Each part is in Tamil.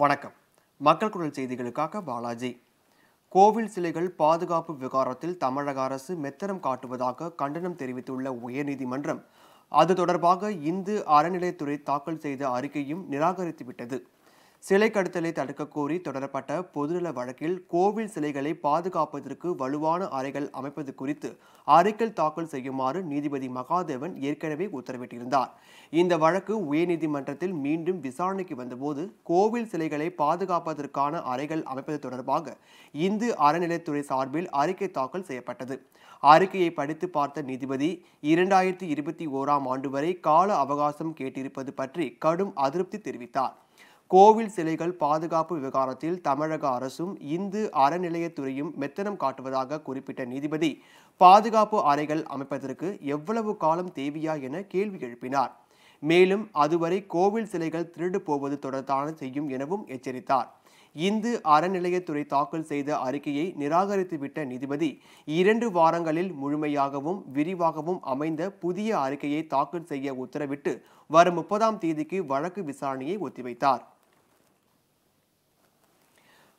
வணக்கம் மக்கள் குரல் செய்திகளுக்காக பாலாஜி கோவில் சிலைகள் பாதுகாப்பு விவகாரத்தில் தமிழக அரசு மெத்தனம் காட்டுவதாக கண்டனம் தெரிவித்துள்ள உயர்நீதிமன்றம் அது தொடர்பாக இந்து அறநிலையத்துறை தாக்கல் செய்த அறிக்கையும் நிராகரித்துவிட்டது சிலை கடத்தலை தடுக்க கோரி தொடரப்பட்ட பொதுநல வழக்கில் கோவில் சிலைகளை பாதுகாப்பதற்கு வலுவான அறைகள் அமைப்பது குறித்து அறிக்கை தாக்கல் செய்யுமாறு நீதிபதி மகாதேவன் ஏற்கனவே உத்தரவிட்டிருந்தார் இந்த வழக்கு உயர்நீதிமன்றத்தில் மீண்டும் விசாரணைக்கு வந்தபோது கோவில் சிலைகளை பாதுகாப்பதற்கான அறைகள் அமைப்பது தொடர்பாக இந்து அறநிலைத்துறை சார்பில் அறிக்கை தாக்கல் செய்யப்பட்டது அறிக்கையை படித்து பார்த்த நீதிபதி இரண்டாயிரத்தி இருபத்தி ஓராம் ஆண்டு வரை கால அவகாசம் கேட்டிருப்பது பற்றி கடும் அதிருப்தி தெரிவித்தார் கோவில் சிலைகள் பாதுகாப்பு விவகாரத்தில் தமிழக அரசும் இந்து அறநிலையத்துறையும் மெத்தனம் காட்டுவதாக குறிப்பிட்ட நீதிபதி பாதுகாப்பு அறைகள் அமைப்பதற்கு எவ்வளவு காலம் தேவையா என கேள்வி எழுப்பினார் மேலும் அதுவரை கோவில் சிலைகள் திருடு போவது தொடர்பான செய்யும் எனவும் எச்சரித்தார் இந்து அறநிலையத்துறை தாக்கல் செய்த அறிக்கையை நிராகரித்துவிட்ட நீதிபதி இரண்டு வாரங்களில் முழுமையாகவும் விரிவாகவும் அமைந்த புதிய அறிக்கையை தாக்கல் செய்ய உத்தரவிட்டு வரும் முப்பதாம் தேதிக்கு வழக்கு விசாரணையை ஒத்திவைத்தார்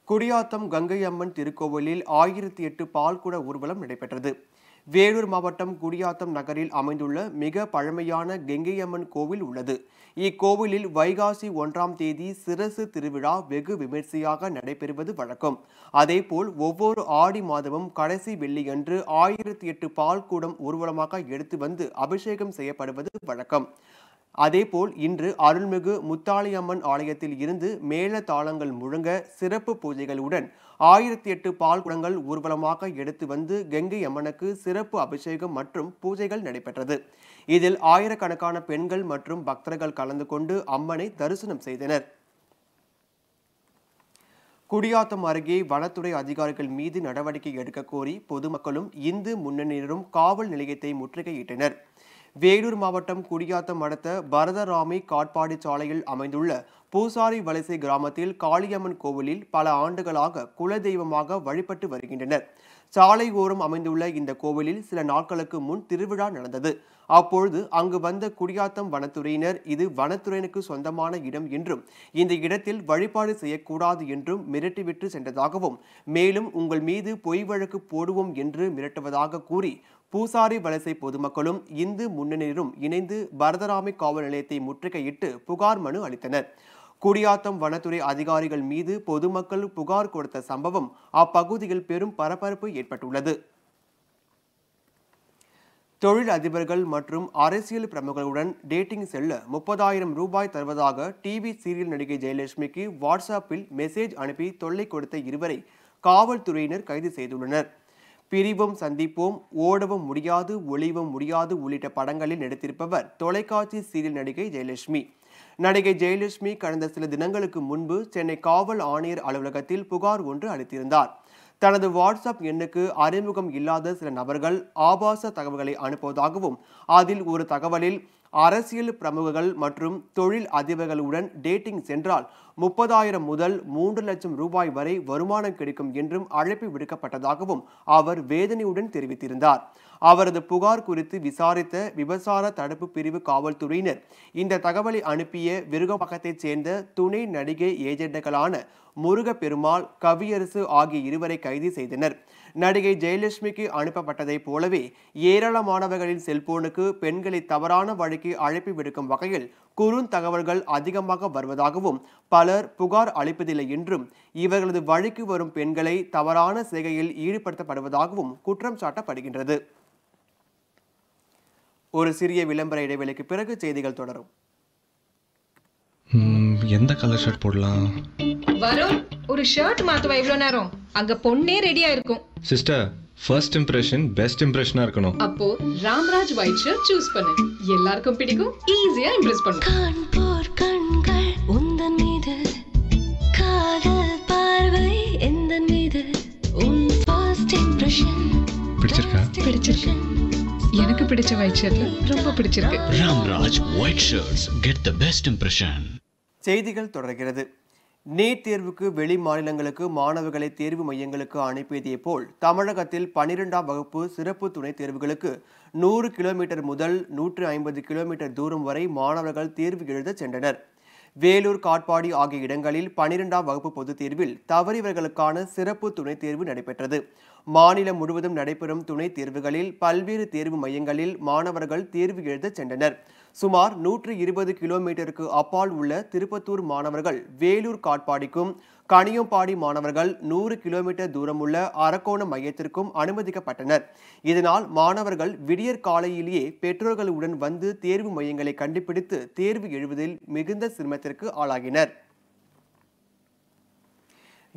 குடியாத்தம் கங்கை அம்மன் திருக்கோவிலில் ஆயிரத்தி எட்டு பால்குட ஊர்வலம் நடைபெற்றது வேலூர் மாவட்டம் குடியாத்தம் நகரில் அமைந்துள்ள மிக பழமையான கெங்கையம்மன் கோவில் உள்ளது இக்கோவிலில் வைகாசி ஒன்றாம் தேதி சிரசு திருவிழா வெகு விமர்சையாக நடைபெறுவது வழக்கம் அதேபோல் ஒவ்வொரு ஆடி மாதமும் கடைசி வெள்ளியன்று ஆயிரத்தி எட்டு பால்கூடம் ஊர்வலமாக எடுத்து வந்து அபிஷேகம் செய்யப்படுவது வழக்கம் அதேபோல் இன்று அருள்மிகு முத்தாளியம்மன் ஆலயத்தில் இருந்து மேல தாளங்கள் முழங்க சிறப்பு பூஜைகளுடன் ஆயிரத்தி எட்டு பால் குடங்கள் ஊர்வலமாக எடுத்து வந்து கங்கை அம்மனுக்கு சிறப்பு அபிஷேகம் மற்றும் பூஜைகள் நடைபெற்றது இதில் ஆயிரக்கணக்கான பெண்கள் மற்றும் பக்தர்கள் கலந்து கொண்டு அம்மனை தரிசனம் செய்தனர் குடியாத்தம் அருகே வனத்துறை அதிகாரிகள் மீது நடவடிக்கை எடுக்க கோரி பொதுமக்களும் இந்து முன்னணியினரும் காவல் நிலையத்தை முற்றுகையிட்டனர் வேலூர் மாவட்டம் குடியாத்தம் அடுத்த பரதராமி காட்பாடி சாலையில் அமைந்துள்ள பூசாரி வலசை கிராமத்தில் காளியம்மன் கோவிலில் பல ஆண்டுகளாக குலதெய்வமாக வழிபட்டு வருகின்றனர் சாலை ஓரம் அமைந்துள்ள இந்த கோவிலில் சில நாட்களுக்கு முன் திருவிழா நடந்தது அப்பொழுது அங்கு வந்த குடியாத்தம் வனத்துறையினர் இது வனத்துறையினருக்கு சொந்தமான இடம் என்றும் இந்த இடத்தில் வழிபாடு செய்யக்கூடாது என்றும் மிரட்டிவிட்டு சென்றதாகவும் மேலும் உங்கள் மீது பொய் வழக்கு போடுவோம் என்று மிரட்டுவதாக கூறி பூசாரி வலசை பொதுமக்களும் இந்து முன்னணியினரும் இணைந்து பரதராமி காவல் நிலையத்தை முற்றுகையிட்டு புகார் மனு அளித்தனர் குடியாத்தம் வனத்துறை அதிகாரிகள் மீது பொதுமக்கள் புகார் கொடுத்த சம்பவம் அப்பகுதியில் பெரும் பரபரப்பு ஏற்பட்டுள்ளது தொழில் அதிபர்கள் மற்றும் அரசியல் பிரமுகர்களுடன் டேட்டிங் செல்ல முப்பதாயிரம் ரூபாய் தருவதாக டிவி சீரியல் நடிகை ஜெயலட்சுமிக்கு வாட்ஸ்அப்பில் மெசேஜ் அனுப்பி தொல்லை கொடுத்த இருவரை காவல்துறையினர் கைது செய்துள்ளனர் பிரிவும் சந்திப்போம் ஓடவும் முடியாது ஒளிவும் முடியாது உள்ளிட்ட படங்களில் நடித்திருப்பவர் தொலைக்காட்சி சீரியல் நடிகை ஜெயலட்சுமி நடிகை ஜெயலட்சுமி கடந்த சில தினங்களுக்கு முன்பு சென்னை காவல் ஆணையர் அலுவலகத்தில் புகார் ஒன்று அளித்திருந்தார் தனது வாட்ஸ்அப் எண்ணுக்கு அறிமுகம் இல்லாத சில நபர்கள் ஆபாச தகவல்களை அனுப்புவதாகவும் அதில் ஒரு தகவலில் அரசியல் பிரமுகர்கள் மற்றும் தொழில் அதிபர்களுடன் டேட்டிங் சென்றால் முப்பதாயிரம் முதல் மூன்று லட்சம் ரூபாய் வரை வருமானம் கிடைக்கும் என்றும் அழைப்பு விடுக்கப்பட்டதாகவும் அவர் வேதனையுடன் தெரிவித்திருந்தார் அவரது புகார் குறித்து விசாரித்த விபசார தடுப்பு பிரிவு காவல்துறையினர் இந்த தகவலை அனுப்பிய விருகப்பக்கத்தைச் சேர்ந்த துணை நடிகை ஏஜென்ட்களான முருகப்பெருமாள் கவியரசு ஆகிய இருவரை கைது செய்தனர் நடிகை ஜெயலட்சுமிக்கு அனுப்பப்பட்டதைப் போலவே ஏராளமானவர்களின் செல்போனுக்கு பெண்களை தவறான வழிக்கு அழைப்பு விடுக்கும் வகையில் குறுந்தகவல்கள் அதிகமாக வருவதாகவும் பலர் புகார் அளிப்பதில்லை என்றும் இவர்களது வழிக்கு வரும் பெண்களை தவறான செய்கையில் ஈடுபடுத்தப்படுவதாகவும் குற்றம் சாட்டப்படுகின்றது ஒரு சிறிய விளம்பர இடைவெளிக்கு பிறகு செய்திகள் தொடரும் எந்த கலர் ஷர்ட் போடலாம் வருண் ஒரு ஷர்ட் மாத்துவா இவ்வளவு நேரம் அங்க பொண்ணே ரெடியா இருக்கும் சிஸ்டர் ஃபர்ஸ்ட் இம்ப்ரெஷன் பெஸ்ட் இம்ப்ரஷனா இருக்கணும் அப்போ ராம்ராஜ் ஒயிட் ஷர்ட் சூஸ் பண்ணு எல்லாருக்கும் பிடிக்கும் ஈஸியா இம்ப்ரெஸ் பண்ணு கண் போர் கண்கள் உந்தன் மீது காதல் பார்வை எந்த மீது உன் ஃபர்ஸ்ட் இம்ப்ரெஷன் பிடிச்சிருக்கா பிடிச்சிருக்கு எனக்கு பிடிச்ச ஒயிட் ஷர்ட்ல ரொம்ப பிடிச்சிருக்கு Ramraj white shirts get the best impression செய்திகள் தொடர்கிறது நீட் தேர்வுக்கு வெளி மாநிலங்களுக்கு மாணவர்களை தேர்வு மையங்களுக்கு அனுப்பியதே போல் தமிழகத்தில் பனிரெண்டாம் வகுப்பு சிறப்பு துணைத் தேர்வுகளுக்கு நூறு கிலோமீட்டர் முதல் நூற்று ஐம்பது கிலோமீட்டர் தூரம் வரை மாணவர்கள் தேர்வு எழுத சென்றனர் வேலூர் காட்பாடி ஆகிய இடங்களில் பனிரெண்டாம் வகுப்பு பொதுத் தேர்வில் தவறியவர்களுக்கான சிறப்பு துணைத் தேர்வு நடைபெற்றது மாநிலம் முழுவதும் நடைபெறும் துணைத் தேர்வுகளில் பல்வேறு தேர்வு மையங்களில் மாணவர்கள் தேர்வு எழுத சென்றனர் சுமார் நூற்று இருபது கிலோமீட்டருக்கு அப்பால் உள்ள திருப்பத்தூர் மாணவர்கள் வேலூர் காட்பாடிக்கும் கனியம்பாடி மாணவர்கள் நூறு கிலோமீட்டர் தூரம் உள்ள மையத்திற்கும் அனுமதிக்கப்பட்டனர் இதனால் மாணவர்கள் விடியற் காலையிலேயே பெற்றோர்களுடன் வந்து தேர்வு மையங்களை கண்டுபிடித்து தேர்வு எழுவதில் மிகுந்த சிரமத்திற்கு ஆளாகினர்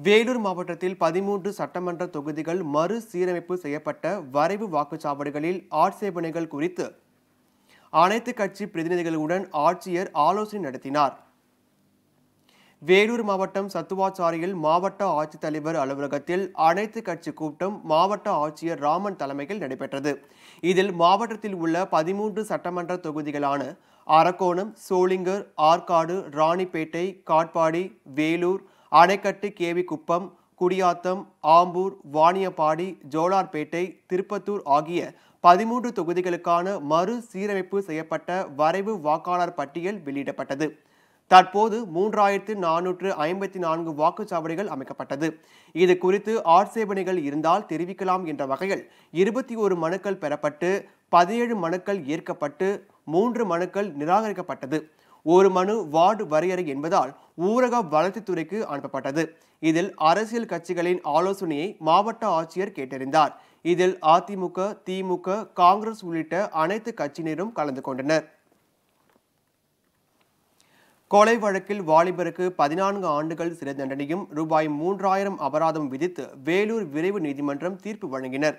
வேலூர் மாவட்டத்தில் பதிமூன்று சட்டமன்ற தொகுதிகள் மறு சீரமைப்பு செய்யப்பட்ட வரைவு வாக்குச்சாவடிகளில் ஆட்சேபனைகள் குறித்து அனைத்து கட்சி பிரதிநிதிகளுடன் ஆட்சியர் ஆலோசனை நடத்தினார் வேலூர் மாவட்டம் சத்துவாச்சாரியில் மாவட்ட ஆட்சித்தலைவர் அலுவலகத்தில் அனைத்து கட்சி கூட்டம் மாவட்ட ஆட்சியர் ராமன் தலைமையில் நடைபெற்றது இதில் மாவட்டத்தில் உள்ள பதிமூன்று சட்டமன்ற தொகுதிகளான அரக்கோணம் சோளிங்கர் ஆற்காடு ராணிப்பேட்டை காட்பாடி வேலூர் அணைக்கட்டு கேவி குப்பம் குடியாத்தம் ஆம்பூர் வாணியப்பாடி ஜோலார்பேட்டை திருப்பத்தூர் ஆகிய பதிமூன்று தொகுதிகளுக்கான மறு சீரமைப்பு செய்யப்பட்ட வரைவு வாக்காளர் பட்டியல் வெளியிடப்பட்டது தற்போது மூன்றாயிரத்து நானூற்று ஐம்பத்தி நான்கு வாக்குச்சாவடிகள் அமைக்கப்பட்டது இது குறித்து ஆட்சேபனைகள் இருந்தால் தெரிவிக்கலாம் என்ற வகையில் இருபத்தி ஒரு மனுக்கள் பெறப்பட்டு பதினேழு மனுக்கள் ஏற்கப்பட்டு மூன்று மனுக்கள் நிராகரிக்கப்பட்டது ஒரு மனு வார்டு வரையறை என்பதால் ஊரக வளர்ச்சித்துறைக்கு அனுப்பப்பட்டது இதில் அரசியல் கட்சிகளின் ஆலோசனையை மாவட்ட ஆட்சியர் கேட்டறிந்தார் இதில் அதிமுக திமுக காங்கிரஸ் உள்ளிட்ட அனைத்து கட்சியினரும் கலந்து கொண்டனர் கொலை வழக்கில் வாலிபருக்கு பதினான்கு ஆண்டுகள் சிறை தண்டனையும் ரூபாய் மூன்றாயிரம் அபராதம் விதித்து வேலூர் விரைவு நீதிமன்றம் தீர்ப்பு வழங்கினர்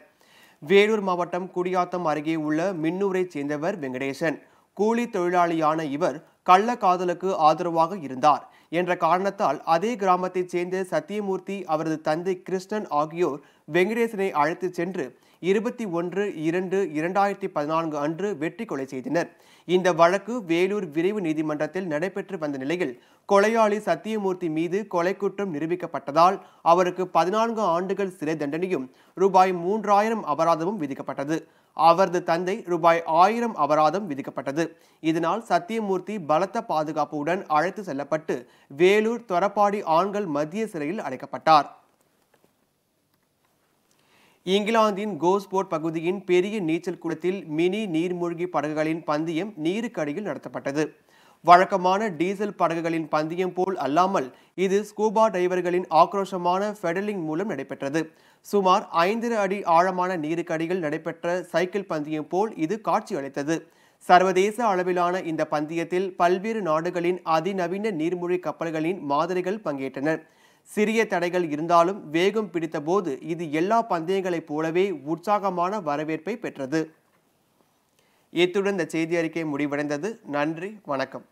வேலூர் மாவட்டம் குடியாத்தம் அருகே உள்ள மின்னூரைச் சேர்ந்தவர் வெங்கடேசன் கூலி தொழிலாளியான இவர் கள்ள காதலுக்கு ஆதரவாக இருந்தார் என்ற காரணத்தால் அதே கிராமத்தைச் சேர்ந்த சத்தியமூர்த்தி அவரது தந்தை கிருஷ்ணன் ஆகியோர் வெங்கடேசனை அழைத்துச் சென்று இருபத்தி ஒன்று இரண்டு இரண்டாயிரத்தி பதினான்கு அன்று வெற்றி கொலை செய்தனர் இந்த வழக்கு வேலூர் விரைவு நீதிமன்றத்தில் நடைபெற்று வந்த நிலையில் கொலையாளி சத்தியமூர்த்தி மீது கொலை குற்றம் நிரூபிக்கப்பட்டதால் அவருக்கு பதினான்கு ஆண்டுகள் சிறை தண்டனையும் ரூபாய் மூன்றாயிரம் அபராதமும் விதிக்கப்பட்டது அவரது தந்தை ரூபாய் ஆயிரம் அபராதம் விதிக்கப்பட்டது இதனால் சத்தியமூர்த்தி பலத்த பாதுகாப்புடன் அழைத்து செல்லப்பட்டு வேலூர் தொரப்பாடி ஆண்கள் மத்திய சிறையில் அடைக்கப்பட்டார் இங்கிலாந்தின் கோஸ்போர்ட் பகுதியின் பெரிய நீச்சல் குளத்தில் மினி நீர்மூழ்கி படகுகளின் பந்தயம் நீருக்கடியில் நடத்தப்பட்டது வழக்கமான டீசல் படகுகளின் பந்தயம் போல் அல்லாமல் இது ஸ்கூபா டைவர்களின் ஆக்ரோஷமான ஃபெடலிங் மூலம் நடைபெற்றது சுமார் ஐந்தரை அடி ஆழமான நீருக்கடியில் நடைபெற்ற சைக்கிள் பந்தயம் போல் இது காட்சியளித்தது சர்வதேச அளவிலான இந்த பந்தயத்தில் பல்வேறு நாடுகளின் அதிநவீன நீர்மூழ்கி கப்பல்களின் மாதிரிகள் பங்கேற்றனர் சிறிய தடைகள் இருந்தாலும் வேகம் பிடித்த போது இது எல்லா பந்தயங்களைப் போலவே உற்சாகமான வரவேற்பை பெற்றது இத்துடன் இந்த செய்தி அறிக்கை முடிவடைந்தது நன்றி வணக்கம்